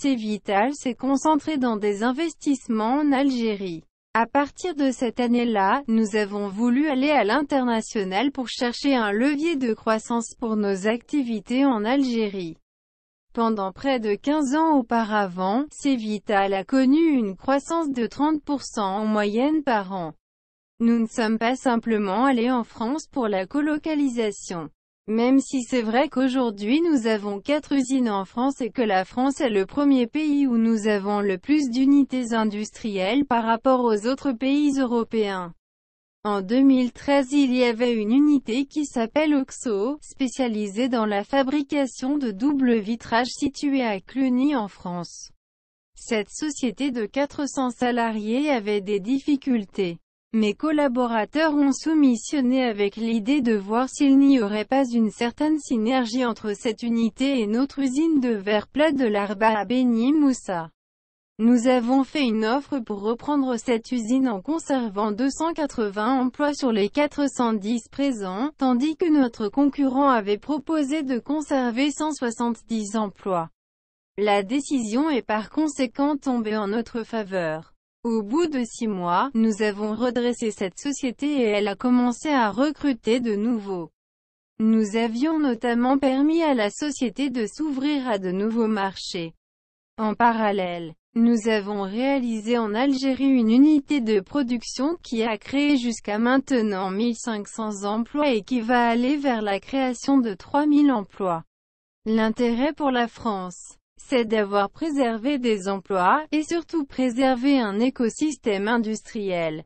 C'est Vital s'est concentré dans des investissements en Algérie. À partir de cette année-là, nous avons voulu aller à l'international pour chercher un levier de croissance pour nos activités en Algérie. Pendant près de 15 ans auparavant, Cévital a connu une croissance de 30% en moyenne par an. Nous ne sommes pas simplement allés en France pour la colocalisation. Même si c'est vrai qu'aujourd'hui nous avons quatre usines en France et que la France est le premier pays où nous avons le plus d'unités industrielles par rapport aux autres pays européens. En 2013 il y avait une unité qui s'appelle Oxo, spécialisée dans la fabrication de double vitrage située à Cluny en France. Cette société de 400 salariés avait des difficultés. Mes collaborateurs ont soumissionné avec l'idée de voir s'il n'y aurait pas une certaine synergie entre cette unité et notre usine de verre plat de l'Arba à Beni Moussa. Nous avons fait une offre pour reprendre cette usine en conservant 280 emplois sur les 410 présents, tandis que notre concurrent avait proposé de conserver 170 emplois. La décision est par conséquent tombée en notre faveur. Au bout de six mois, nous avons redressé cette société et elle a commencé à recruter de nouveaux. Nous avions notamment permis à la société de s'ouvrir à de nouveaux marchés. En parallèle, nous avons réalisé en Algérie une unité de production qui a créé jusqu'à maintenant 1500 emplois et qui va aller vers la création de 3000 emplois. L'intérêt pour la France c'est d'avoir préservé des emplois, et surtout préserver un écosystème industriel.